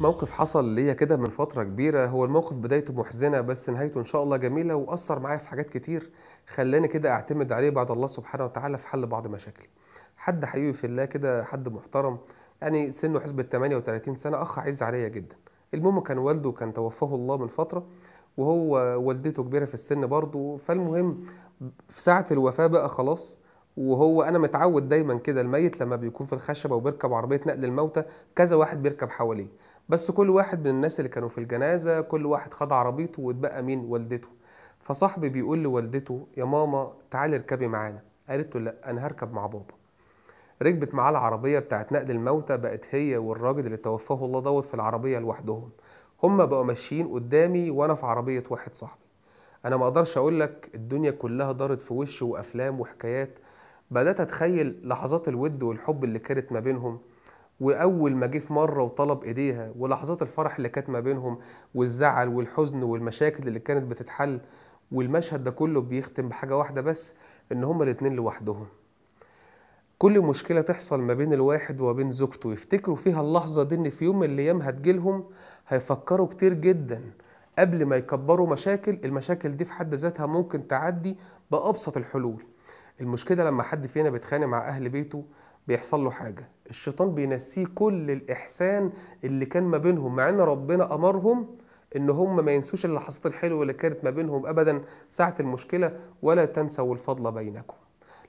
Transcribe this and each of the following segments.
موقف حصل ليا كده من فترة كبيرة هو الموقف بدايته محزنة بس نهايته إن شاء الله جميلة وأثر معايا في حاجات كتير خلاني كده أعتمد عليه بعد الله سبحانه وتعالى في حل بعض مشاكلي حد حقيقي في الله كده حد محترم يعني سنه حسب ال 38 سنة أخ عز عليا جدا المهم كان والده كان توفاه الله من فترة وهو والدته كبيرة في السن برضه فالمهم في ساعة الوفاة بقى خلاص وهو انا متعود دايما كده الميت لما بيكون في الخشبه وبيركب عربيه نقل الموتى كذا واحد بيركب حواليه بس كل واحد من الناس اللي كانوا في الجنازة كل واحد خد عربيته واتبقى مين والدته فصاحبي بيقول لوالدته يا ماما تعالي اركبي معانا قالت له لا انا هركب مع بابا ركبت معاه العربية بتاعت نقل الموتى بقت هي والراجل اللي توفاه الله دوت في العربية لوحدهم هما بقوا ماشيين قدامي وانا في عربية واحد صاحبي انا ما اقدرش اقول لك الدنيا كلها دارت في وشي وافلام وحكايات بدات اتخيل لحظات الود والحب اللي كانت ما بينهم واول ما جه في مره وطلب ايديها ولحظات الفرح اللي كانت ما بينهم والزعل والحزن والمشاكل اللي كانت بتتحل والمشهد ده كله بيختم بحاجه واحده بس ان هما الاتنين لوحدهم كل مشكله تحصل ما بين الواحد وبين زوجته يفتكروا فيها اللحظه دي ان في يوم من الايام هتجيلهم هيفكروا كتير جدا قبل ما يكبروا مشاكل المشاكل دي في حد ذاتها ممكن تعدي بابسط الحلول المشكله لما حد فينا بيتخانق مع اهل بيته بيحصل له حاجه الشيطان بينسيه كل الاحسان اللي كان ما بينهم مع ان ربنا امرهم ان هم ما ينسوش اللحظات الحلوه اللي كانت ما بينهم ابدا ساعه المشكله ولا تنسوا الفضل بينكم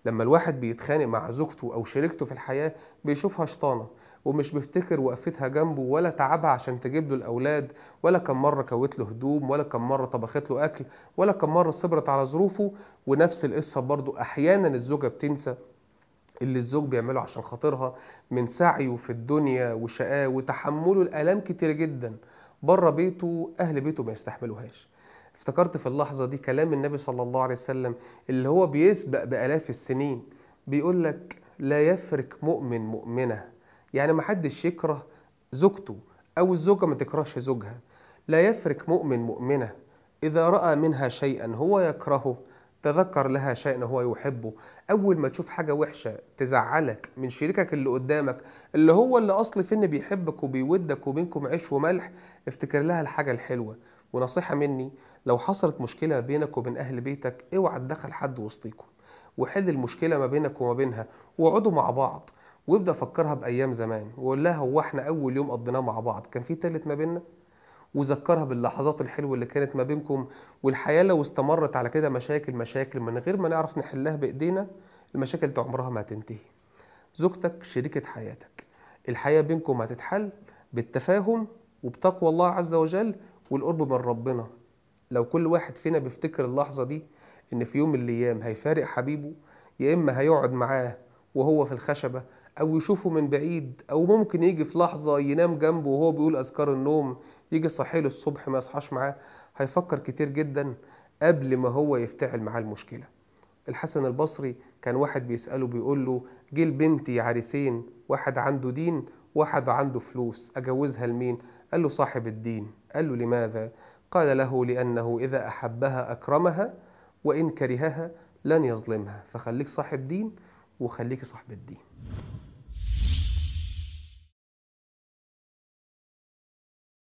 لما الواحد بيتخانق مع زوجته او شريكته في الحياه بيشوفها شطانه ومش بيفتكر وقفتها جنبه ولا تعبها عشان تجيب له الاولاد ولا كم مره كوت له هدوم ولا كم مره طبخت له اكل ولا كم مره صبرت على ظروفه ونفس القصه برضو احيانا الزوجه بتنسى اللي الزوج بيعمله عشان خاطرها من سعيه في الدنيا وشقاه وتحمله الآلام كتير جدا بره بيته أهل بيته ما يستحملوهاش افتكرت في اللحظة دي كلام النبي صلى الله عليه وسلم اللي هو بيسبق بآلاف السنين بيقول لك لا يفرق مؤمن مؤمنة يعني ما حدش يكره زوجته أو الزوجة ما تكرهش زوجها لا يفرق مؤمن مؤمنة إذا رأى منها شيئا هو يكرهه تذكر لها شيء هو يحبه اول ما تشوف حاجه وحشه تزعلك من شريكك اللي قدامك اللي هو اللي اصل فين بيحبك وبيودك وبينكم عيش وملح افتكر لها الحاجه الحلوه ونصيحه مني لو حصلت مشكله بينك وبين اهل بيتك اوعى تدخل حد وسطيكم وحل المشكله ما بينك وما بينها واقعدوا مع بعض وابدا فكرها بايام زمان وقول لها هو احنا اول يوم قضيناه مع بعض كان في تالت ما بيننا وذكرها باللحظات الحلوه اللي كانت ما بينكم والحياه لو استمرت على كده مشاكل مشاكل من غير ما نعرف نحلها بايدينا المشاكل دي عمرها ما هتنتهي زوجتك شريكه حياتك الحياه بينكم هتتحل بالتفاهم وبتقوى الله عز وجل والقرب من ربنا لو كل واحد فينا بيفتكر اللحظه دي ان في يوم من الايام هيفارق حبيبه يا اما هيقعد معاه وهو في الخشبه او يشوفه من بعيد او ممكن يجي في لحظه ينام جنبه وهو بيقول اذكار النوم يجي صحي له الصبح ما يصحاش معاه هيفكر كتير جدا قبل ما هو يفتعل معاه المشكله الحسن البصري كان واحد بيساله بيقول له جه لبنتي عريسين واحد عنده دين واحد عنده فلوس اجوزها لمين قال له صاحب الدين قال له لماذا قال له لانه اذا احبها اكرمها وان كرهها لن يظلمها فخليك صاحب دين وخليك صاحب الدين